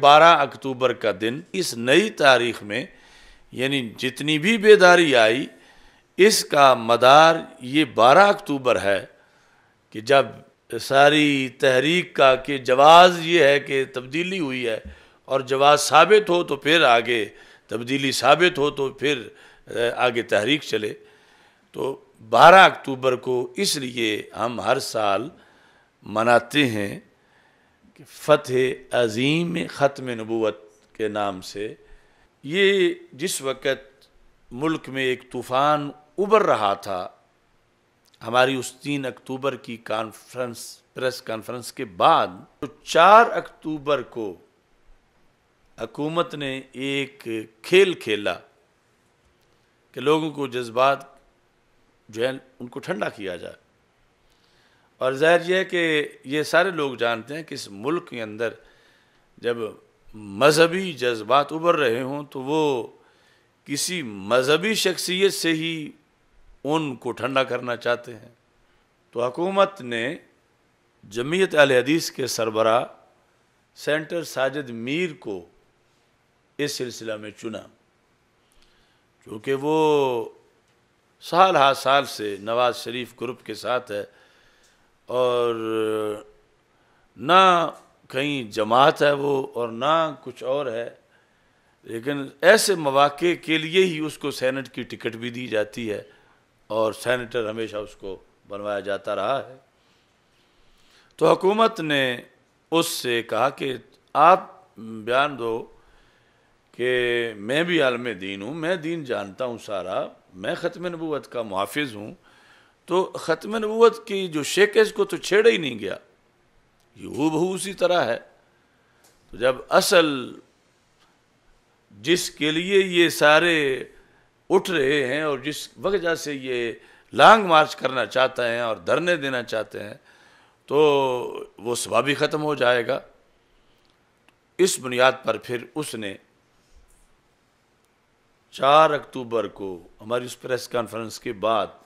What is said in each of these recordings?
बारह अक्टूबर का दिन इस नई तारीख में यानी जितनी भी बेदारी आई इसका मदार ये बारह अक्टूबर है कि जब सारी तहरीक का कि जवाज़ ये है कि तब्दीली हुई है और जवाब साबित हो तो फिर आगे तब्दीली साबित हो तो फिर आगे तहरीक चले तो 12 अक्टूबर को इसलिए हम हर साल मनाते हैं फतेह अजीम ख़त्म नबूत के नाम से ये जिस वक़्त मुल्क में एक तूफ़ान उबर रहा था हमारी उस तीन अक्टूबर की कॉन्फ्रेंस प्रेस कॉन्फ्रेंस के बाद तो चार अक्टूबर को हकूमत ने एक खेल खेला कि लोगों को जज्बात जो है उनको ठंडा किया जाए और ज़ाहिर यह है कि ये सारे लोग जानते हैं कि इस मुल्क के अंदर जब मजहबी जज्बात उभर रहे हों तो वो किसी मजहबी शख्सियत से ही उनको ठंडा करना चाहते हैं तो हकूमत ने जमीयत अल हदीस के सरबरा सेंटर साजिद मीर को इस सिलसिला में चुना क्योंकि वो साल हा साल से नवाज शरीफ ग्रुप के साथ है और ना कहीं जमात है वो और ना कुछ और है लेकिन ऐसे मौाक़े के लिए ही उसको सैनट की टिकट भी दी जाती है और सैनिटर हमेशा उसको बनवाया जाता रहा है तो हुकूमत ने उससे कहा कि आप बयान दो कि मैं भी आलम दीन हूँ मैं दीन जानता हूँ सारा मैं ख़त्म नबूत का मुहाफ़ हूँ तो ख़त्म नबूत की जो शेकज को तो छेड़ा ही नहीं गया ये वो बहू उसी तरह है तो जब असल जिसके लिए ये सारे उठ रहे हैं और जिस वजह से ये लॉन्ग मार्च करना चाहते हैं और धरने देना चाहते हैं तो वो सुबह भी ख़त्म हो जाएगा इस बुनियाद पर फिर उसने चार अक्टूबर को हमारी उस प्रेस कॉन्फ्रेंस के बाद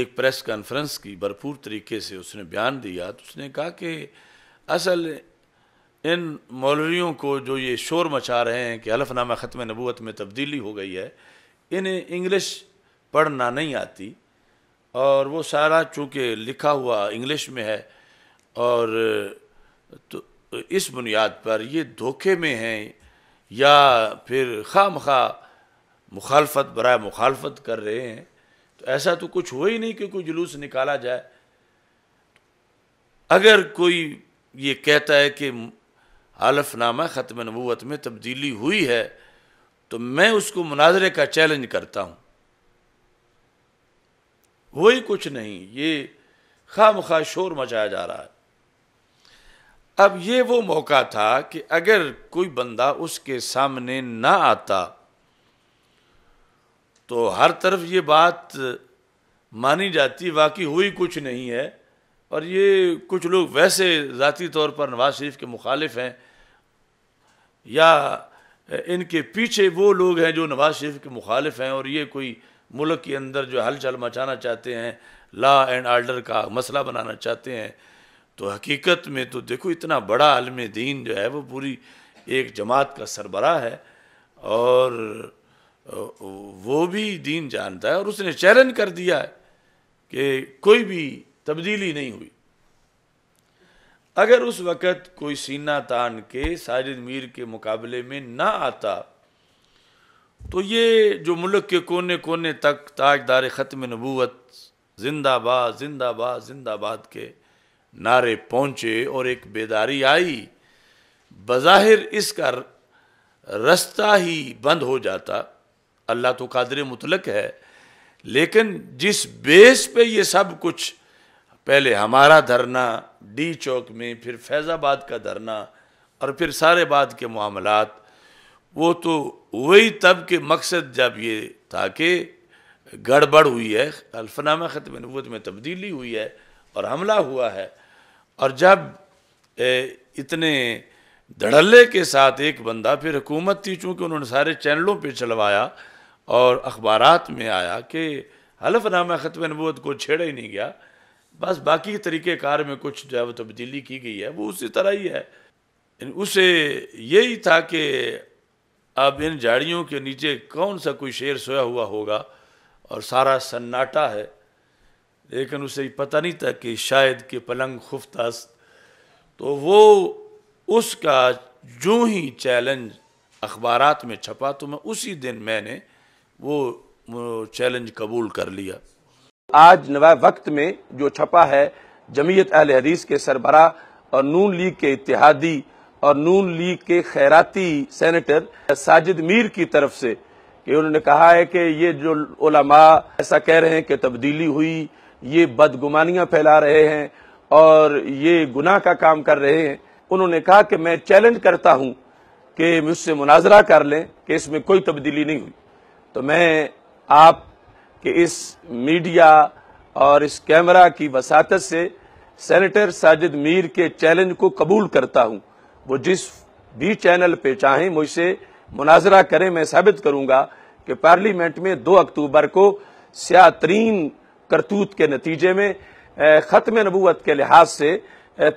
एक प्रेस कॉन्फ्रेंस की भरपूर तरीके से उसने बयान दिया तो उसने कहा कि असल इन मौलवियों को जो ये शोर मचा रहे हैं कि हलफनामा ख़त्म नबूत में तब्दीली हो गई है इन्हें इंग्लिश पढ़ना नहीं आती और वो सारा चूँकि लिखा हुआ इंग्लिश में है और तो इस बुनियाद पर ये धोखे में हैं या फिर खाम खा मुखालफत बरए मुखालफत कर रहे हैं ऐसा तो कुछ हुआ ही नहीं कि कोई जुलूस निकाला जाए अगर कोई ये कहता है कि हलफनामा ख़त्म नबूत में तब्दीली हुई है तो मैं उसको मुनाजरे का चैलेंज करता हूँ वही कुछ नहीं ये खाम खा शोर मचाया जा रहा है अब ये वो मौका था कि अगर कोई बंदा उसके सामने ना आता तो हर तरफ ये बात मानी जाती वाकई हुई कुछ नहीं है और ये कुछ लोग वैसे ज़ाती तौर पर नवाज शरीफ के मुखालिफ हैं या इनके पीछे वो लोग हैं जो नवाज शरीफ के मुखालिफ हैं और ये कोई मुल्क के अंदर जो हलचल मचाना चाहते हैं ला एंड आर्डर का मसला बनाना चाहते हैं तो हकीकत में तो देखो इतना बड़ा आलम दीन जो है वो पूरी एक जमात का सरबरा है और वो भी दीन जानता है और उसने चैलेंज कर दिया है कि कोई भी तब्दीली नहीं हुई अगर उस वक़्त कोई सीना तान के साजिद मीर के मुकाबले में ना आता तो ये जो मुल्क के कोने कोने तक ताजदार ख़त्म नबूत जिंदाबाद जिंदाबाद जिंदाबाद के नारे पहुँचे और एक बेदारी आई बज़ाहिर इसका रास्ता ही बंद हो जाता अल्लाह तो कादर मुतलक है लेकिन जिस बेस पे ये सब कुछ पहले हमारा धरना डी चौक में फिर फैज़ाबाद का धरना और फिर सारे बाद के मामलात वो तो वही तब के मकसद जब ये था कि गड़बड़ हुई है अल्फनामा ख़त्म नबूत में तब्दीली हुई है और हमला हुआ है और जब ए, इतने धड़ल्ले के साथ एक बंदा फिर हुकूमत थी चूँकि उन्होंने सारे चैनलों पे चलवाया और अखबार में आया कि हलफनामा ख़त नबूत को छेड़ा ही नहीं गया बस बाकी तरीक़ार में कुछ जो है वो तब्दीली की गई है वो उसी तरह ही है उसे यही था कि अब इन झाड़ियों के नीचे कौन सा कोई शेर सोया हुआ होगा और सारा सन्नाटा है लेकिन उसे पता नहीं था कि शायद के पलंग खुफ्तास तो वो उसका जो ही चैलेंज अखबार में छपा तो मैं उसी दिन मैंने वो चैलेंज कबूल कर लिया आज नवा वक्त में जो छपा है जमीयत अहल हदीस के सरबरा और नून लीग के इतिहादी और नून लीग के खैराती सेनेटर साजिद मीर की तरफ से कि उन्होंने कहा है कि ये जो ओलामा ऐसा कह रहे हैं कि तब्दीली हुई ये बदगुमानियां फैला रहे हैं और ये गुनाह का काम कर रहे हैं उन्होंने कहा कि मैं चैलेंज करता हूं कि मुझसे मुनाजरा कर लें कि इसमें कोई तब्दीली नहीं हुई तो मैं आप के इस मीडिया और इस कैमरा की वसात से सेनेटर साजिद मीर के चैलेंज को कबूल करता हूं वो जिस भी चैनल पे चाहें मुझसे मुनाजरा करें मैं साबित करूंगा कि पार्लियामेंट में 2 अक्टूबर को सियातरीन करतूत के नतीजे में ख़त्म नबूत के लिहाज से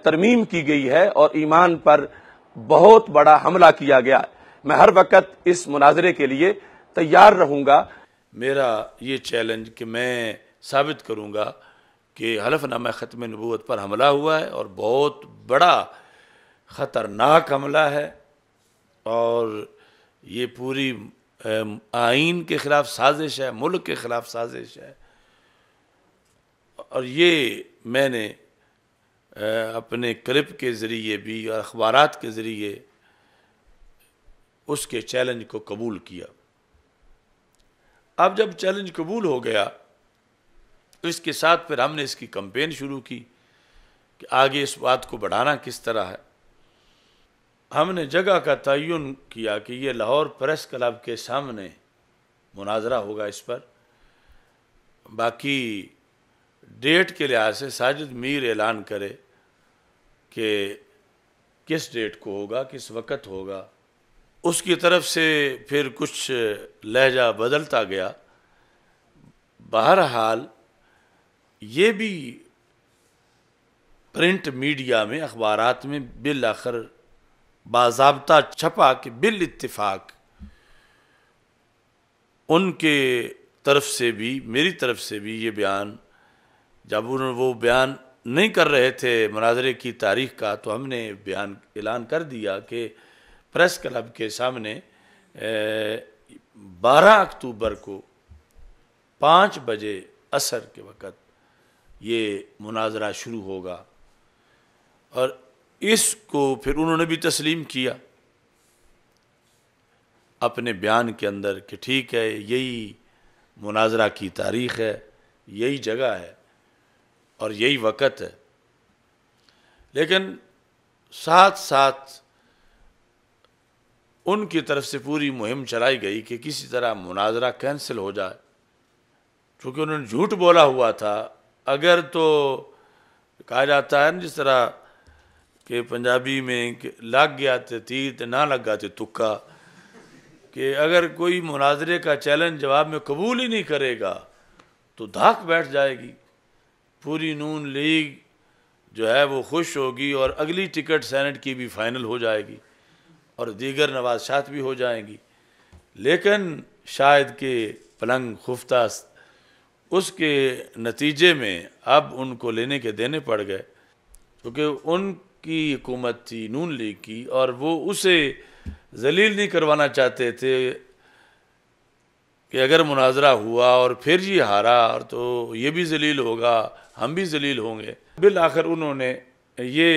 तरमीम की गई है और ईमान पर बहुत बड़ा हमला किया गया मैं हर वक्त इस मुनाजरे के लिए तैयार रहूँगा मेरा ये चैलेंज कि मैं साबित करूँगा कि हलफनामा ख़त्म नबूत पर हमला हुआ है और बहुत बड़ा ख़तरनाक हमला है और ये पूरी आइन के ख़िलाफ़ साजिश है मुल्क के ख़िलाफ़ साजिश है और ये मैंने अपने क्लिप के ज़रिए भी और अखबार के ज़रिए उसके चैलेंज को कबूल किया अब जब चैलेंज कबूल हो गया तो इसके साथ फिर हमने इसकी कंपेन शुरू की कि आगे इस बात को बढ़ाना किस तरह है हमने जगह का तयन किया कि ये लाहौर प्रेस क्लब के सामने मुनाजरा होगा इस पर बाकी डेट के लिहाज से साजिद मीर ऐलान करे कि किस डेट को होगा किस वक़्त होगा उसकी तरफ से फिर कुछ लहजा बदलता गया बहरहाल ये भी प्रिंट मीडिया में अखबार में बिल आखिर बाबा छपा कि बिल इतफ़ाक़ उनके तरफ से भी मेरी तरफ से भी ये बयान जब उन्होंने वो बयान नहीं कर रहे थे मनाजरे की तारीख का तो हमने बयान ऐलान कर दिया कि प्रेस क्लब के सामने बारह अक्टूबर को पाँच बजे असर के वक़्त ये मुनाजरा शुरू होगा और इसको फिर उन्होंने भी तस्लीम किया अपने बयान के अंदर कि ठीक है यही मुनाजरा की तारीख़ है यही जगह है और यही वक़्त है लेकिन साथ साथ उनकी तरफ से पूरी मुहिम चलाई गई कि किसी तरह मुनाजरा कैंसिल हो जाए चूँकि उन्होंने झूठ बोला हुआ था अगर तो कहा जाता है ना जिस तरह के पंजाबी में लग गया थे तो तीर तो ना लग गया थे तो तुक्का कि अगर कोई मुनाजरे का चैलेंज जवाब में कबूल ही नहीं करेगा तो धाक बैठ जाएगी पूरी नून लीग जो है वो खुश होगी और अगली टिकट सेनेट की भी फाइनल हो जाएगी और दीगर नवाजात भी हो जाएंगी लेकिन शायद के पलंग खुफ्ता उसके नतीजे में अब उनको लेने के देने पड़ गए क्योंकि उनकी हुकूमत थी नून लीग की और वो उसे जलील नहीं करवाना चाहते थे कि अगर मुनाजरा हुआ और फिर ये हारा और तो ये भी जलील होगा हम भी जलील होंगे बिल आखिर उन्होंने ये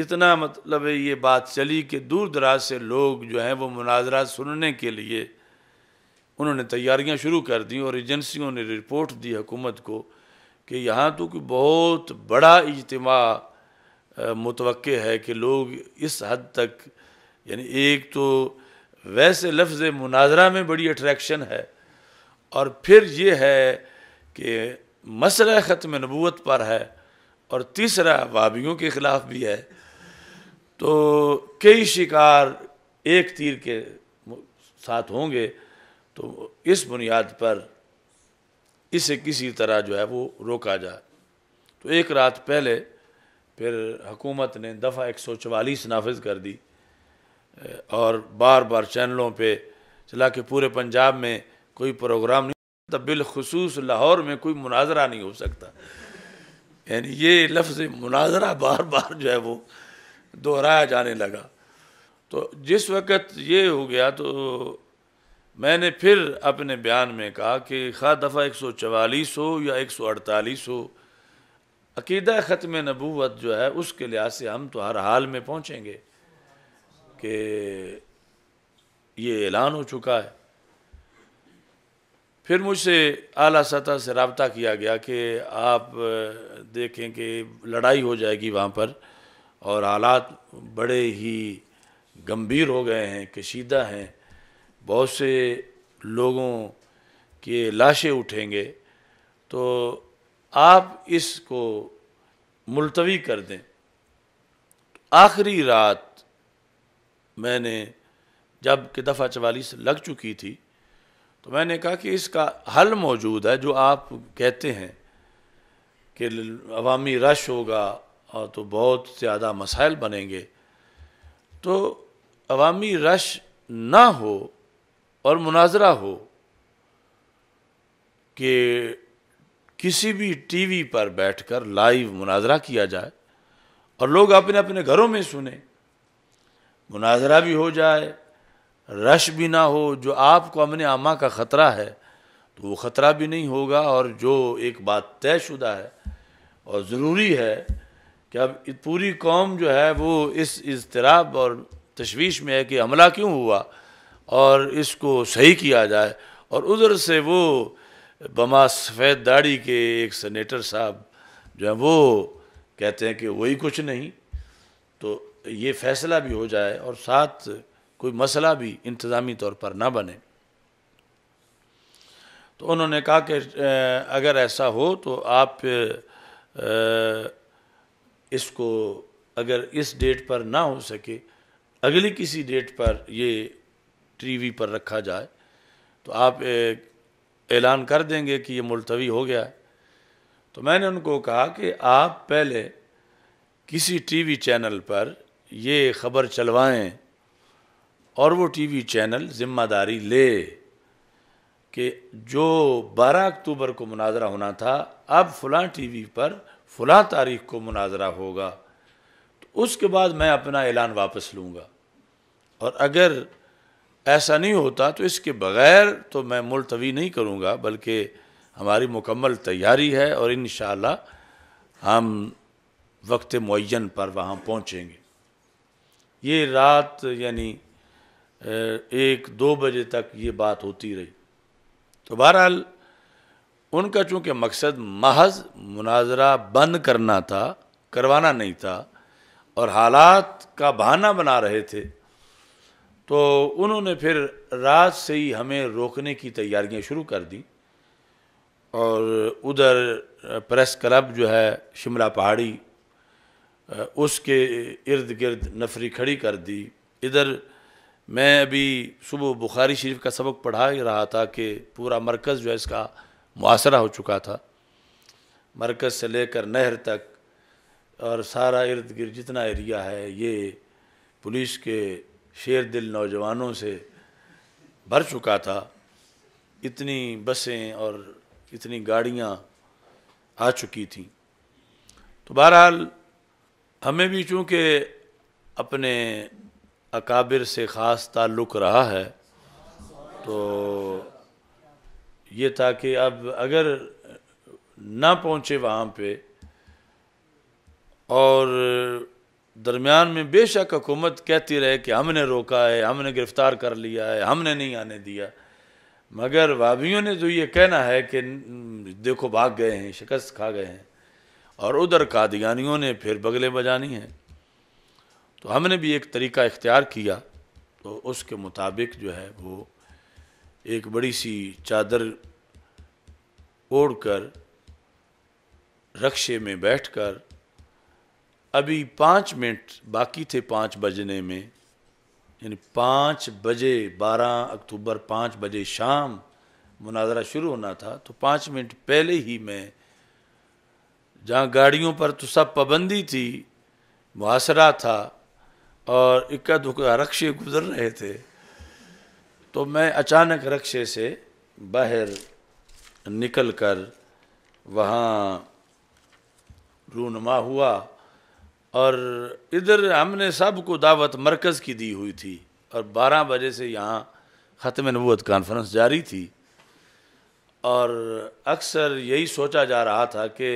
इतना मतलब ये बात चली कि दूर दराज से लोग जो हैं वो मुनाजरा सुनने के लिए उन्होंने तैयारियां शुरू कर दी और एजेंसियों ने रिपोर्ट दी हुकूमत को कि यहाँ तो कि बहुत बड़ा इज्तम मुतव है कि लोग इस हद तक यानी एक तो वैसे लफ्ज़ मुनाजरा में बड़ी अट्रैक्शन है और फिर ये है कि मसला ख़त्म नबूत पर है और तीसरा वाबियों के ख़िलाफ़ भी है तो कई शिकार एक तीर के साथ होंगे तो इस बुनियाद पर इसे किसी तरह जो है वो रोका जाए तो एक रात पहले फिर हुकूमत ने दफ़ा एक सौ चवालीस नाफज कर दी और बार बार चैनलों पे चला के पूरे पंजाब में कोई प्रोग्राम नहीं तब बिलखसूस लाहौर में कोई मुनाजरा नहीं हो सकता यानी ये लफ्ज़ मुनाजरा बार बार जो है वो दोहराया जाने लगा तो जिस वक़्त ये हो गया तो मैंने फिर अपने बयान में कहा कि खा दफ़ा एक सौ चवालीस हो या एक सौ अड़तालीस हो अकीदा ख़त्म नबूत जो है उसके लिहाज से हम तो हर हाल में पहुँचेंगे कि ये ऐलान हो चुका है फिर मुझसे अली सतह से रबता किया गया कि आप देखें कि लड़ाई हो जाएगी वहाँ पर और हालात बड़े ही गंभीर हो गए हैं कशीदा हैं बहुत से लोगों के लाशें उठेंगे तो आप इसको मुलतवी कर दें आखिरी रात मैंने जब कि दफ़ा चवालीस लग चुकी थी तो मैंने कहा कि इसका हल मौजूद है जो आप कहते हैं कि अवामी रश होगा और तो बहुत ज़्यादा मसाइल बनेंगे तो अवामी रश ना हो और मुनाजरा हो कि किसी भी टीवी पर बैठकर लाइव मुनाजरा किया जाए और लोग अपने अपने घरों में सुने मुनाजरा भी हो जाए रश भी ना हो जो आपको अमन आमा का ख़तरा है तो वो ख़तरा भी नहीं होगा और जो एक बात तयशुदा है और ज़रूरी है कि अब पूरी कौम जो है वो इस इजतराब और तशवीश में है कि हमला क्यों हुआ और इसको सही किया जाए और उधर से वो बमा सफ़ेद दाढ़ी के एक सनेटर साहब जो है वो कहते हैं कि वही कुछ नहीं तो ये फैसला भी हो जाए और साथ कोई मसला भी इंतज़ामी तौर पर ना बने तो उन्होंने कहा कि अगर ऐसा हो तो आप इसको अगर इस डेट पर ना हो सके अगली किसी डेट पर ये टीवी पर रखा जाए तो आप ऐलान कर देंगे कि ये मुलतवी हो गया तो मैंने उनको कहा कि आप पहले किसी टीवी चैनल पर ये खबर चलवाएं और वो टीवी चैनल ज़िम्मेदारी ले कि जो 12 अक्टूबर को मुनाजरा होना था अब फलां टीवी पर फ़लाँ तारीख को मुनाजरा होगा तो उसके बाद मैं अपना ऐलान वापस लूँगा और अगर ऐसा नहीं होता तो इसके बग़ैर तो मैं मुलतवी नहीं करूँगा बल्कि हमारी मुकम्मल तैयारी है और इन हम वक्त मुन पर वहाँ पहुँचेंगे ये रात यानी एक दो बजे तक ये बात होती रही तो बहरहाल उनका चूँकि मकसद महज मुनाजरा बंद करना था करवाना नहीं था और हालात का बहाना बना रहे थे तो उन्होंने फिर रात से ही हमें रोकने की तैयारियां शुरू कर दी और उधर प्रेस क्लब जो है शिमला पहाड़ी उसके इर्द गिर्द नफरी खड़ी कर दी इधर मैं अभी सुबह बुखारी शरीफ का सबक पढ़ा ही रहा था कि पूरा मरकज़ जो है इसका मुआसरा हो चुका था मरकज़ से लेकर नहर तक और सारा इर्द गिर्द जितना एरिया है ये पुलिस के शेर दिल नौजवानों से भर चुका था इतनी बसें और इतनी गाड़ियाँ आ चुकी थी तो बहरहाल हमें भी चूँकि अपने अकाबिर से ख़ास ताल्लुक़ रहा है तो ये था कि अब अगर ना पहुँचे वहाँ पे और दरमियान में बेशक हुकूमत कहती रहे कि हमने रोका है हमने गिरफ़्तार कर लिया है हमने नहीं आने दिया मगर वाबियों ने जो तो ये कहना है कि देखो भाग गए हैं शिकस्त खा गए हैं और उधर कादियानियों ने फिर बगले बजानी हैं तो हमने भी एक तरीका इख्तियार किया तो उसके मुताबिक जो है वो एक बड़ी सी चादर ओढ़कर रक्षे में बैठकर अभी पाँच मिनट बाकी थे पाँच बजने में यानी पाँच बजे बारह अक्टूबर पाँच बजे शाम मुनाजरा शुरू होना था तो पाँच मिनट पहले ही मैं जहाँ गाड़ियों पर तो सब पाबंदी थी मुहासरा था और इक्का दुक्का रक्षे गुजर रहे थे तो मैं अचानक रक्शे से बाहर निकल कर वहाँ रूनमा हुआ और इधर हमने सबको दावत मरकज़ की दी हुई थी और 12 बजे से यहाँ ख़त्म नबूत कॉन्फ्रेंस जारी थी और अक्सर यही सोचा जा रहा था कि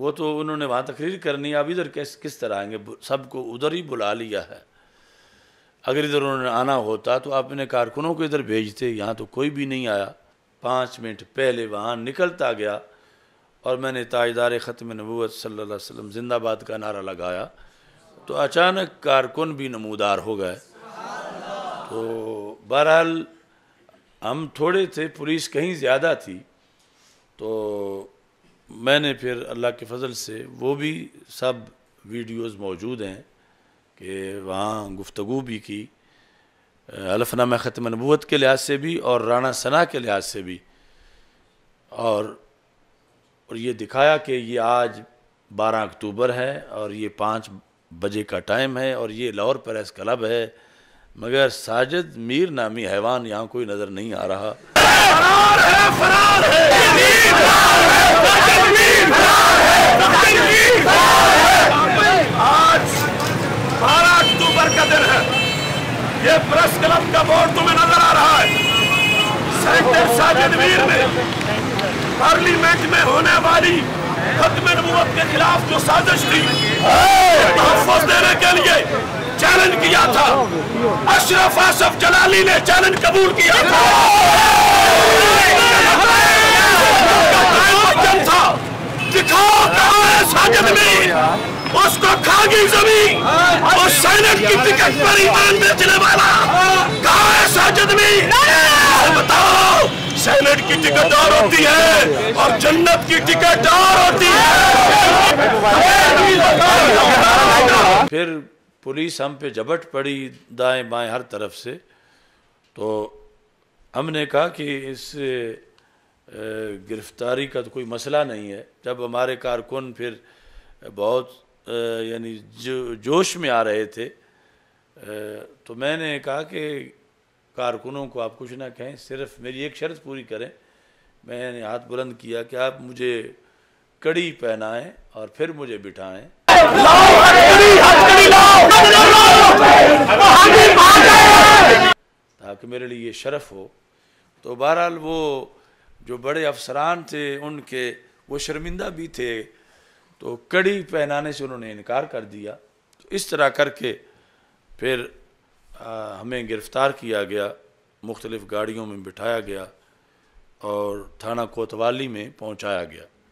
वो तो उन्होंने वहाँ तकरीर करनी अब इधर किस किस तरह आएंगे सबको उधर ही बुला लिया है अगर इधर उन्होंने आना होता तो आप अपने कारकुनों को इधर भेजते यहाँ तो कोई भी नहीं आया पाँच मिनट पहले वहाँ निकलता गया और मैंने ताजदार ख़त्म नबूत सल्ला वसम जिंदाबाद का नारा लगाया तो अचानक कारकुन भी नमूदार हो गए तो बहरहाल हम थोड़े थे पुलिस कहीं ज़्यादा थी तो मैंने फिर अल्लाह के फजल से वो भी सब वीडियोस मौजूद हैं कि वहाँ गुफ्तु भी की अलफनामा ख़त्म नबूत के लिहाज से भी और राना सना के लिहाज से भी और और ये दिखाया कि ये आज 12 अक्टूबर है और ये पाँच बजे का टाइम है और ये लाहौर प्रेस क्लब है मगर साजिद मीर नामी हैवान यहाँ कोई नज़र नहीं आ रहा फरार है, फरार है, जनवीर में पार्लियामेंट में होने वाली खत्म नबूत के खिलाफ जो साजिश थी तहफ़ देने के लिए चैलेंज किया था अशरफ आसफ जलाली ने चैलेंज कबूल किया था उसको खागी जमीन और सैनिक की टिकट पर ईमान बेचने वाला कहा है साजिद में टिकट की टिकटदार होती है और जन्नत की टिकटदार होती है फिर पुलिस हम पे झपट पड़ी दाएं बाएं हर तरफ से तो हमने कहा कि इस गिरफ्तारी का तो कोई मसला नहीं है जब हमारे कारकुन फिर बहुत यानी जो जोश में आ रहे थे तो मैंने कहा कि कारकुनों को आप कुछ ना कहें सिर्फ मेरी एक शर्त पूरी करें मैंने हाथ बुलंद किया कि आप मुझे कड़ी पहनाएं और फिर मुझे बिठाएं ताकि मेरे लिए शर्फ शरफ हो तो बहरहाल वो जो बड़े अफसरान थे उनके वो शर्मिंदा भी थे तो कड़ी पहनाने से उन्होंने इनकार कर दिया तो इस तरह करके फिर आ, हमें गिरफ़्तार किया गया मुख्तलिफ़ गाड़ियों में बिठाया गया और थाना कोतवाली में पहुंचाया गया